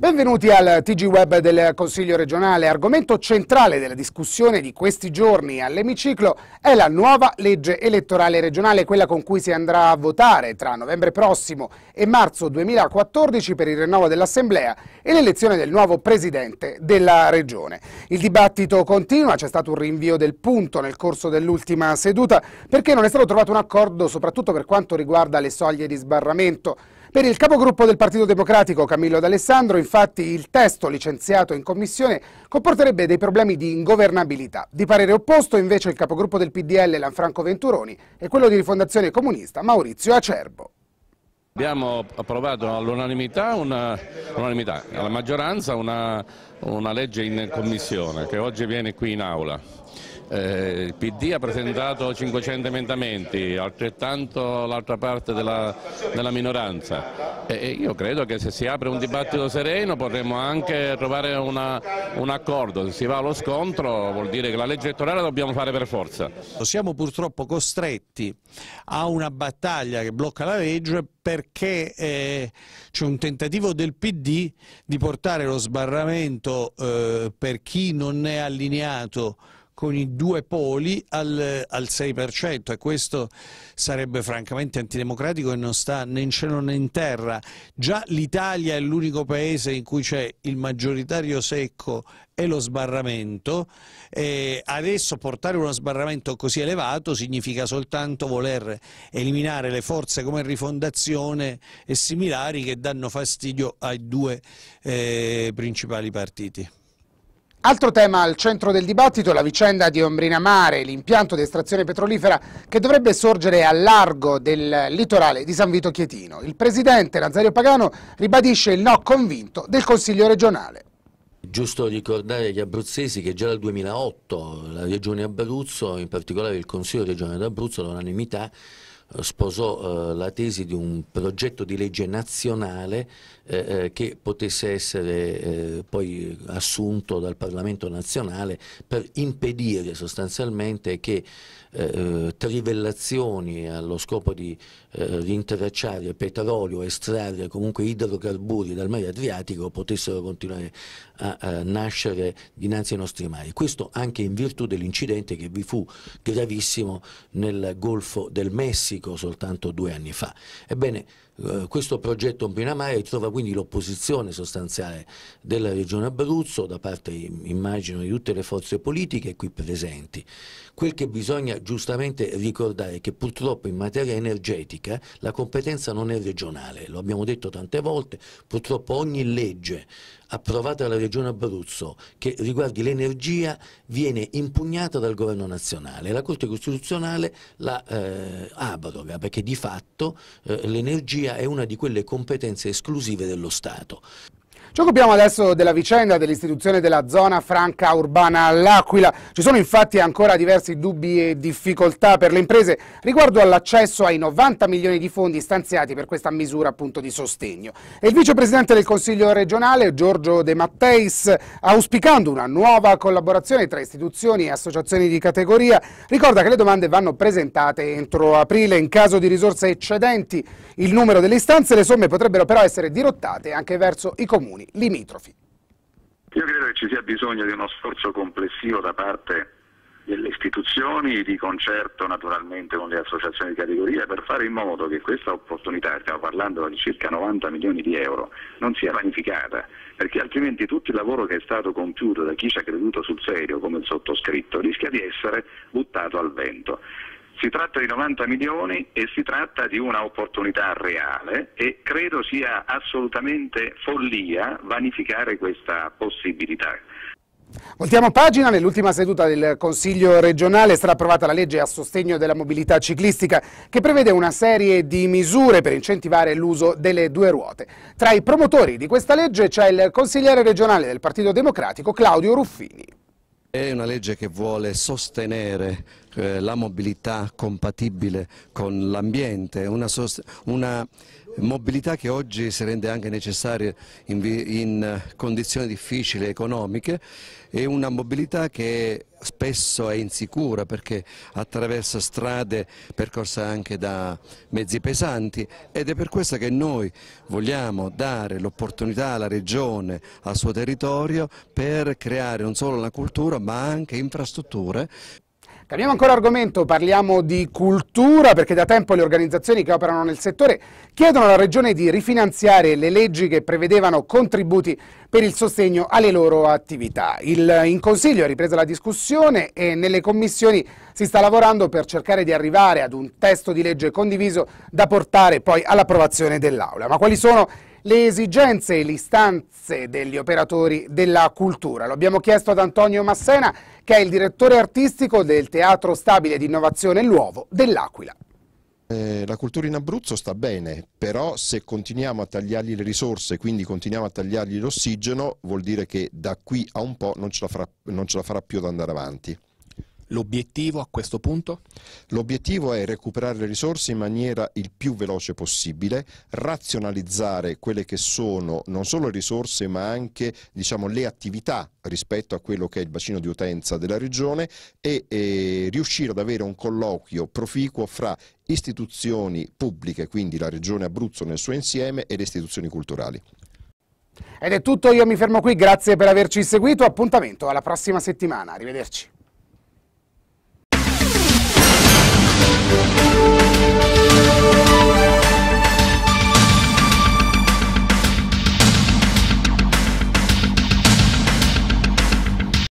Benvenuti al TG Web del Consiglio regionale. Argomento centrale della discussione di questi giorni all'emiciclo è la nuova legge elettorale regionale, quella con cui si andrà a votare tra novembre prossimo e marzo 2014 per il rinnovo dell'Assemblea e l'elezione del nuovo presidente della regione. Il dibattito continua, c'è stato un rinvio del punto nel corso dell'ultima seduta perché non è stato trovato un accordo soprattutto per quanto riguarda le soglie di sbarramento. Per il capogruppo del Partito Democratico Camillo D'Alessandro, infatti, il testo licenziato in commissione comporterebbe dei problemi di ingovernabilità. Di parere opposto, invece, il capogruppo del PDL Lanfranco Venturoni e quello di Rifondazione Comunista Maurizio Acerbo. Abbiamo approvato all'unanimità, alla maggioranza, una, una legge in commissione che oggi viene qui in aula. Eh, il PD ha presentato 500 emendamenti, altrettanto l'altra parte della, della minoranza e io credo che se si apre un dibattito sereno potremmo anche trovare una, un accordo, se si va allo scontro vuol dire che la legge elettorale la dobbiamo fare per forza. Siamo purtroppo costretti a una battaglia che blocca la legge perché eh, c'è un tentativo del PD di portare lo sbarramento eh, per chi non è allineato con i due poli al, al 6% e questo sarebbe francamente antidemocratico e non sta né in cielo né in terra. Già l'Italia è l'unico paese in cui c'è il maggioritario secco e lo sbarramento. E adesso portare uno sbarramento così elevato significa soltanto voler eliminare le forze come Rifondazione e similari che danno fastidio ai due eh, principali partiti. Altro tema al centro del dibattito è la vicenda di Ombrina Mare, l'impianto di estrazione petrolifera che dovrebbe sorgere a largo del litorale di San Vito Chietino. Il presidente Nazario Pagano ribadisce il no convinto del Consiglio regionale. Giusto ricordare agli abruzzesi che già dal 2008 la Regione Abruzzo, in particolare il Consiglio regionale d'Abruzzo, all'unanimità eh, sposò eh, la tesi di un progetto di legge nazionale eh, eh, che potesse essere eh, poi assunto dal Parlamento nazionale per impedire sostanzialmente che eh, trivellazioni allo scopo di rintracciare petrolio, estrarre comunque idrocarburi dal mare Adriatico potessero continuare a, a nascere dinanzi ai nostri mari. Questo anche in virtù dell'incidente che vi fu gravissimo nel Golfo del Messico scientifico soltanto due anni fa. Ebbene, eh, questo progetto in piena mare trova quindi l'opposizione sostanziale della Regione Abruzzo da parte immagino di tutte le forze politiche qui presenti. Quel che bisogna giustamente ricordare è che purtroppo in materia energetica la competenza non è regionale, lo abbiamo detto tante volte, purtroppo ogni legge approvata dalla Regione Abruzzo che riguardi l'energia viene impugnata dal governo nazionale. La Corte Costituzionale la eh, abroga perché di fatto eh, l'energia è una di quelle competenze esclusive dello Stato. Ci occupiamo adesso della vicenda dell'istituzione della zona franca urbana all'Aquila. Ci sono infatti ancora diversi dubbi e difficoltà per le imprese riguardo all'accesso ai 90 milioni di fondi stanziati per questa misura appunto di sostegno. E il vicepresidente del Consiglio regionale Giorgio De Matteis, auspicando una nuova collaborazione tra istituzioni e associazioni di categoria, ricorda che le domande vanno presentate entro aprile. In caso di risorse eccedenti il numero delle istanze, le somme potrebbero però essere dirottate anche verso i comuni comuni limitrofi. Io credo che ci sia bisogno di uno sforzo complessivo da parte delle istituzioni, di concerto naturalmente con le associazioni di categoria, per fare in modo che questa opportunità, stiamo parlando di circa 90 milioni di euro, non sia vanificata, perché altrimenti tutto il lavoro che è stato compiuto da chi ci ha creduto sul serio, come il sottoscritto, rischia di essere buttato al vento. Si tratta di 90 milioni e si tratta di un'opportunità reale e credo sia assolutamente follia vanificare questa possibilità. Voltiamo pagina, nell'ultima seduta del Consiglio regionale sarà approvata la legge a sostegno della mobilità ciclistica che prevede una serie di misure per incentivare l'uso delle due ruote. Tra i promotori di questa legge c'è il consigliere regionale del Partito Democratico Claudio Ruffini. È una legge che vuole sostenere eh, la mobilità compatibile con l'ambiente, una, una, mobilità che oggi si rende anche necessaria in, in condizioni difficili economiche e una mobilità che spesso è insicura perché attraversa strade percorse anche da mezzi pesanti ed è per questo che noi vogliamo dare l'opportunità alla regione, al suo territorio per creare non solo una cultura ma anche infrastrutture Cambiamo ancora argomento, parliamo di cultura perché da tempo le organizzazioni che operano nel settore chiedono alla Regione di rifinanziare le leggi che prevedevano contributi per il sostegno alle loro attività. Il, in Consiglio è ripresa la discussione e nelle commissioni si sta lavorando per cercare di arrivare ad un testo di legge condiviso da portare poi all'approvazione dell'Aula. Ma quali sono le esigenze e le istanze degli operatori della cultura. Lo abbiamo chiesto ad Antonio Massena, che è il direttore artistico del Teatro Stabile di Innovazione L'Uovo dell'Aquila. Eh, la cultura in Abruzzo sta bene, però se continuiamo a tagliargli le risorse, quindi continuiamo a tagliargli l'ossigeno, vuol dire che da qui a un po' non ce la farà, ce la farà più ad andare avanti. L'obiettivo a questo punto? L'obiettivo è recuperare le risorse in maniera il più veloce possibile, razionalizzare quelle che sono non solo le risorse ma anche diciamo, le attività rispetto a quello che è il bacino di utenza della regione e, e riuscire ad avere un colloquio proficuo fra istituzioni pubbliche, quindi la regione Abruzzo nel suo insieme e le istituzioni culturali. Ed è tutto, io mi fermo qui, grazie per averci seguito, appuntamento alla prossima settimana, arrivederci.